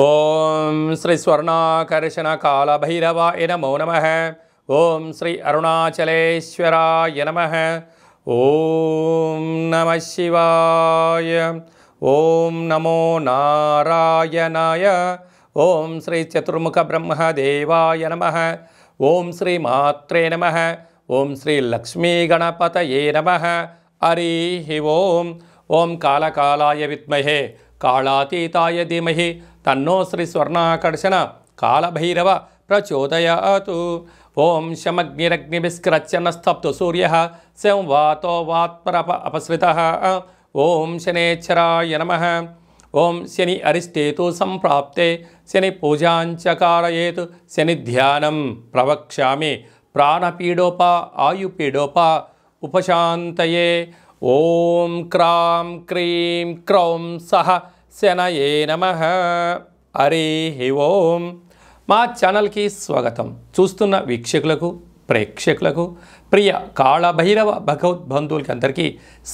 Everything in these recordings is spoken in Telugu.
ॐ श्रीस्वर्णाकर्षणकालभैरवाय नमो नमः ॐ श्री अरुणाचलेश्वराय नमः ॐ नमः शिवाय ॐ नमो नारायणाय ॐ श्रीचतुर्मुखब्रह्मदेवाय नमः ॐ श्रीमात्रे नमः ॐ श्रीलक्ष्मीगणपतये नमः हरिः ॐ ॐ कालकालाय विद्महे कालातीताय धीमहि तन्नो कालभैरव प्रचोदयातु ॐ शमग्निरग्निभिस्करच्चस्तप्तु सूर्यः वातो वात्मरप अपसृतः ॐ शनेच्छराय नमः ॐ शनि अरिष्टेतु सम्प्राप्ते शनिपूजाञ्चकारयेतु शनिध्यानं प्रवक्ष्यामि प्राणपीडोप आयुपीडोप उपशान्तये ॐ क्रां क्रीं क्रौं सः శనయే నమ హరి ఓం మా ఛానల్కి స్వాగతం చూస్తున్న వీక్షకులకు ప్రేక్షకులకు ప్రియ కాళభైరవ భగవద్ బంధువులకి అందరికీ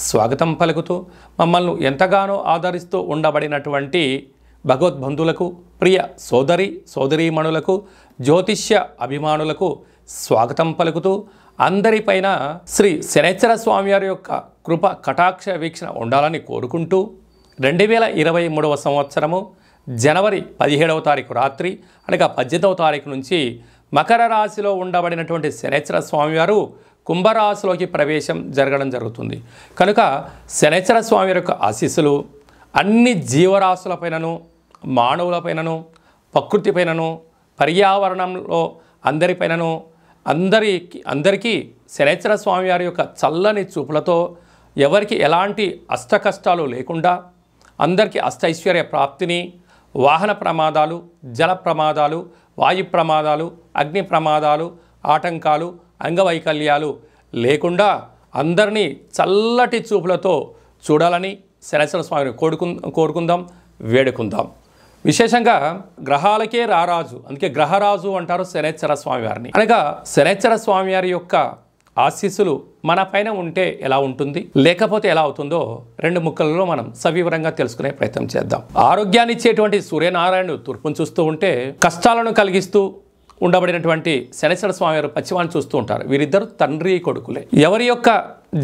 స్వాగతం పలుకుతూ మమ్మల్ని ఎంతగానో ఆదరిస్తూ ఉండబడినటువంటి భగవద్ బంధువులకు ప్రియ సోదరి సోదరీమణులకు జ్యోతిష్య అభిమానులకు స్వాగతం పలుకుతూ అందరిపైన శ్రీ శనేశ్వర స్వామివారి యొక్క కృప కటాక్ష వీక్షణ ఉండాలని కోరుకుంటూ రెండు వేల ఇరవై మూడవ సంవత్సరము జనవరి పదిహేడవ తారీఖు రాత్రి అనగా పద్దెనిమిదవ తారీఖు నుంచి మకర రాశిలో ఉండబడినటువంటి శనేశ్వర స్వామివారు కుంభరాశిలోకి ప్రవేశం జరగడం జరుగుతుంది కనుక శనేశ్వర స్వామి యొక్క ఆశీస్సులు అన్ని జీవరాశులపైనను మానవులపైనను ప్రకృతి పైనను పర్యావరణంలో అందరిపైనను అందరికి అందరికీ శనేశ్వర స్వామివారి యొక్క చల్లని చూపులతో ఎవరికి ఎలాంటి అష్టకష్టాలు లేకుండా అందరికీ అష్టైశ్వర్య ప్రాప్తిని వాహన ప్రమాదాలు జల ప్రమాదాలు వాయు ప్రమాదాలు అగ్ని ప్రమాదాలు ఆటంకాలు అంగవైకల్యాలు లేకుండా అందరినీ చల్లటి చూపులతో చూడాలని శనేశ్వర స్వామిని కోరుకు కోరుకుందాం వేడుకుందాం విశేషంగా గ్రహాలకే రారాజు అందుకే గ్రహరాజు అంటారు శనేశ్వర స్వామివారిని అనగా శనేశ్వర స్వామివారి యొక్క ఆశీస్సులు మన పైన ఉంటే ఎలా ఉంటుంది లేకపోతే ఎలా అవుతుందో రెండు ముక్కలలో మనం సవివరంగా తెలుసుకునే ప్రయత్నం చేద్దాం ఆరోగ్యాన్ని ఇచ్చేటువంటి సూర్యనారాయణుడు తూర్పును చూస్తూ ఉంటే కష్టాలను కలిగిస్తూ ఉండబడినటువంటి శనిశ్వర స్వామి వారు పశ్చిమాన్ని చూస్తూ ఉంటారు వీరిద్దరు తండ్రి కొడుకులే ఎవరి యొక్క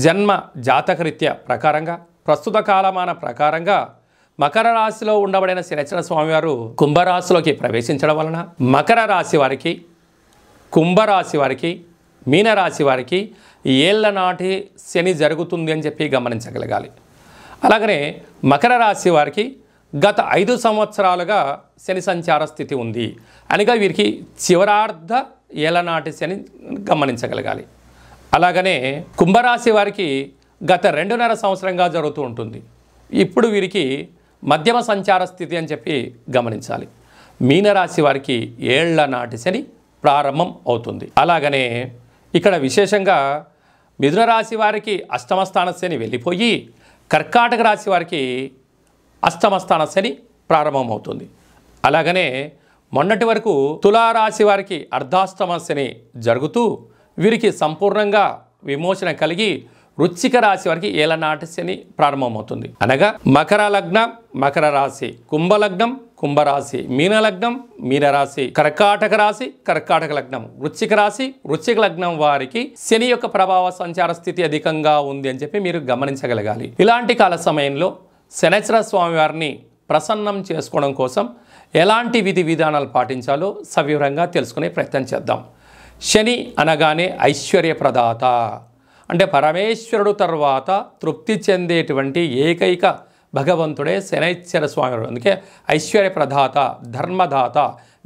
జన్మ జాతకరీత్యా ప్రకారంగా ప్రస్తుత కాలమాన ప్రకారంగా మకర రాశిలో ఉండబడిన శనేశ్వర స్వామివారు కుంభరాశిలోకి ప్రవేశించడం వలన మకర రాశి వారికి కుంభరాశి వారికి మీనరాశి వారికి ఏళ్ల నాటి శని జరుగుతుంది అని చెప్పి గమనించగలగాలి అలాగనే మకర రాశి వారికి గత ఐదు సంవత్సరాలుగా శని సంచార స్థితి ఉంది అనగా వీరికి చివరార్ధ ఏళ్ళనాటి శని గమనించగలగాలి అలాగనే కుంభరాశి వారికి గత రెండున్నర సంవత్సరంగా జరుగుతూ ఉంటుంది ఇప్పుడు వీరికి మధ్యమ సంచార స్థితి అని చెప్పి గమనించాలి మీనరాశి వారికి ఏళ్ల నాటి శని ప్రారంభం అవుతుంది అలాగనే ఇక్కడ విశేషంగా మిథున రాశి వారికి అష్టమస్థాన శని వెళ్ళిపోయి కర్కాటక రాశి వారికి అష్టమస్థాన శని ప్రారంభమవుతుంది అలాగనే మొన్నటి వరకు తులారాశి వారికి అర్ధాష్టమ శని జరుగుతూ వీరికి సంపూర్ణంగా విమోచన కలిగి వృచ్చిక రాశి వారికి ఏలనాటి శని ప్రారంభమవుతుంది అనగా మకర లగ్నం మకర రాశి కుంభలగ్నం కుంభరాశి మీన లగ్నం మీనరాశి కర్కాటక రాశి కర్కాటక లగ్నం వృశ్చిక రాశి వృశ్చిక లగ్నం వారికి శని యొక్క ప్రభావ సంచార స్థితి అధికంగా ఉంది అని చెప్పి మీరు గమనించగలగాలి ఇలాంటి కాల సమయంలో శనేశ్వర స్వామి వారిని ప్రసన్నం చేసుకోవడం కోసం ఎలాంటి విధి విధానాలు పాటించాలో సవివరంగా తెలుసుకునే ప్రయత్నం చేద్దాం శని అనగానే ఐశ్వర్య ప్రదాత అంటే పరమేశ్వరుడు తర్వాత తృప్తి చెందేటువంటి ఏకైక భగవంతుడే శనైశ్వర స్వామి అందుకే ఐశ్వర్యప్రదాత ధర్మదాత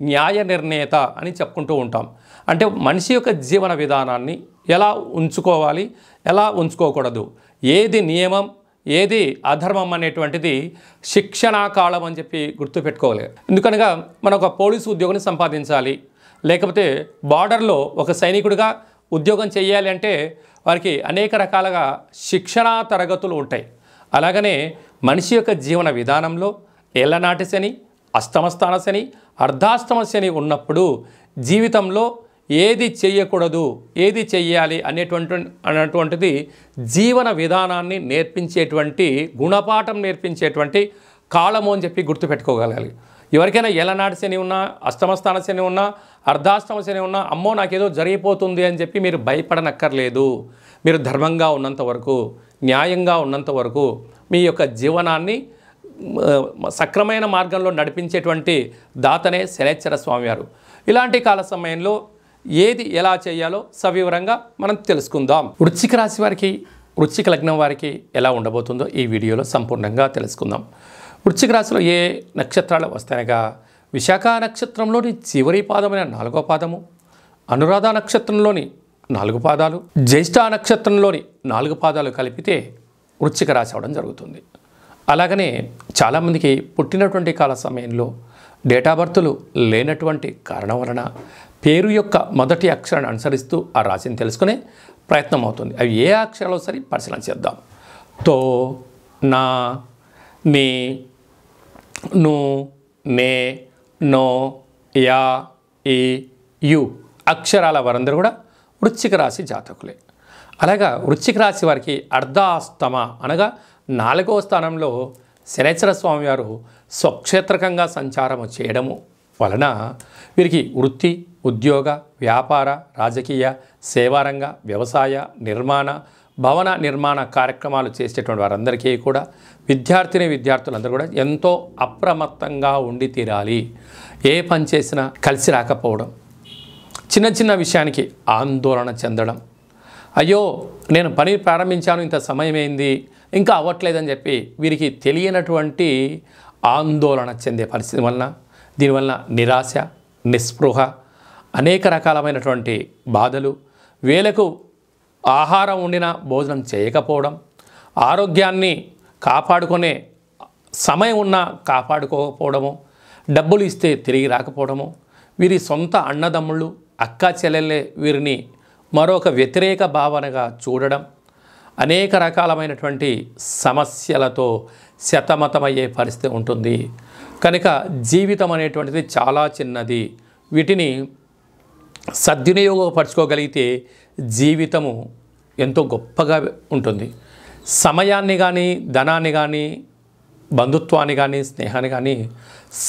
న్యాయ నిర్ణేత అని చెప్పుకుంటూ ఉంటాం అంటే మనిషి యొక్క జీవన విధానాన్ని ఎలా ఉంచుకోవాలి ఎలా ఉంచుకోకూడదు ఏది నియమం ఏది అధర్మం అనేటువంటిది శిక్షణా కాలం అని చెప్పి గుర్తుపెట్టుకోవాలి ఎందుకనగా మనం ఒక పోలీసు ఉద్యోగిని సంపాదించాలి లేకపోతే బార్డర్లో ఒక సైనికుడిగా ఉద్యోగం చేయాలి అంటే వారికి అనేక రకాలుగా శిక్షణా తరగతులు ఉంటాయి అలాగనే మనిషి యొక్క జీవన విధానంలో ఏళ్ళనాటి శని అస్తమస్థాన శని అర్ధాష్టమ శని ఉన్నప్పుడు జీవితంలో ఏది చేయకూడదు ఏది చెయ్యాలి అనేటువంటి అనేటువంటిది జీవన విధానాన్ని నేర్పించేటువంటి గుణపాఠం నేర్పించేటువంటి కాలము అని చెప్పి గుర్తుపెట్టుకోగలగాలి ఎవరికైనా ఎలనాటి శని ఉన్నా అష్టమస్థాన శని ఉన్నా అర్ధాష్టమ శని ఉన్నా అమ్మో నాకేదో జరిగిపోతుంది అని చెప్పి మీరు భయపడనక్కర్లేదు మీరు ధర్మంగా ఉన్నంత వరకు న్యాయంగా ఉన్నంత వరకు మీ యొక్క జీవనాన్ని సక్రమైన మార్గంలో నడిపించేటువంటి దాతనే శనేశ్వర స్వామివారు ఇలాంటి కాల సమయంలో ఏది ఎలా చేయాలో సవివరంగా మనం తెలుసుకుందాం వృశ్చిక రాశి వారికి వృశ్చిక లగ్నం వారికి ఎలా ఉండబోతుందో ఈ వీడియోలో సంపూర్ణంగా తెలుసుకుందాం వృశ్చిక రాశిలో ఏ నక్షత్రాలు వస్తాయనగా విశాఖ నక్షత్రంలోని చివరి పాదమైన నాలుగో పాదము అనురాధ నక్షత్రంలోని నాలుగు పాదాలు జ్యేష్ఠ నక్షత్రంలోని నాలుగు పాదాలు కలిపితే వృచ్చిక రాశి అవడం జరుగుతుంది అలాగనే చాలామందికి పుట్టినటువంటి కాల సమయంలో డేటా బర్త్లు లేనటువంటి కారణం వలన పేరు యొక్క మొదటి అక్షరాన్ని అనుసరిస్తూ ఆ రాశిని తెలుసుకునే ప్రయత్నం అవుతుంది అవి ఏ అక్షరాలు సరి పరిశీలన చేద్దాం తో నా నీ ను నే నో యా ఈ యు అక్షరాల వారందరూ కూడా వృశ్చిక రాశి జాతకులే అలాగా వృశ్చిక రాశి వారికి అర్ధాస్తమ అనగా నాలుగవ స్థానంలో శనేశ్వర స్వామి వారు స్వక్షేత్రకంగా సంచారం చేయడము వలన వీరికి వృత్తి ఉద్యోగ వ్యాపార రాజకీయ సేవారంగ వ్యవసాయ నిర్మాణ భవన నిర్మాణ కార్యక్రమాలు చేసేటువంటి వారందరికీ కూడా విద్యార్థిని విద్యార్థులందరూ కూడా ఎంతో అప్రమత్తంగా ఉండి తీరాలి ఏ పని చేసినా కలిసి రాకపోవడం చిన్న చిన్న విషయానికి ఆందోళన చెందడం అయ్యో నేను పని ప్రారంభించాను ఇంత సమయమైంది ఇంకా అవ్వట్లేదని చెప్పి వీరికి తెలియనటువంటి ఆందోళన చెందే పరిస్థితి వలన దీనివల్ల నిరాశ నిస్పృహ అనేక రకాలమైనటువంటి బాధలు వీళ్ళకు ఆహారం ఉండినా భోజనం చేయకపోవడం ఆరోగ్యాన్ని కాపాడుకునే సమయం ఉన్నా కాపాడుకోకపోవడము డబ్బులు ఇస్తే తిరిగి రాకపోవడము వీరి సొంత అన్నదమ్ముళ్ళు అక్క చెల్లెల్లే వీరిని మరొక వ్యతిరేక భావనగా చూడడం అనేక రకాలమైనటువంటి సమస్యలతో శతమతమయ్యే పరిస్థితి ఉంటుంది కనుక జీవితం అనేటువంటిది చాలా చిన్నది వీటిని సద్వినియోగపరచుకోగలిగితే జీవితము ఎంతో గొప్పగా ఉంటుంది సమయాన్ని కానీ ధనాన్ని కానీ బంధుత్వాన్ని కానీ స్నేహాన్ని కానీ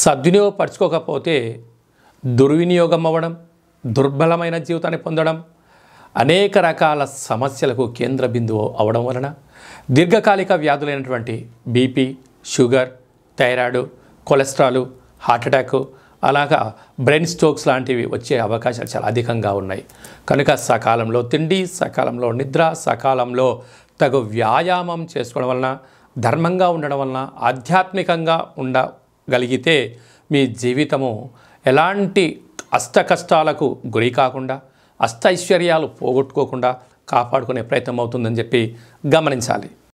సద్వినియోగపరచుకోకపోతే దుర్వినియోగం అవ్వడం దుర్బలమైన జీవితాన్ని పొందడం అనేక రకాల సమస్యలకు కేంద్ర బిందువు అవడం వలన దీర్ఘకాలిక వ్యాధులైనటువంటి BP sugar thyroid cholesterol heart attack అలాగా బ్రెయిన్ స్ట్రోక్స్ లాంటివి వచ్చే అవకాశాలు చాలా అధికంగా ఉన్నాయి కనుక సకాలంలో తిండి సకాలంలో నిద్ర సకాలంలో తగు వ్యాయామం చేసుకోవడం వలన ధర్మంగా ఉండడం వలన ఆధ్యాత్మికంగా ఉండగలిగితే మీ జీవితము ఎలాంటి అస్త కష్టాలకు గురి కాకుండా అస్తైశ్వర్యాలు పోగొట్టుకోకుండా కాపాడుకునే ప్రయత్నం అవుతుందని చెప్పి గమనించాలి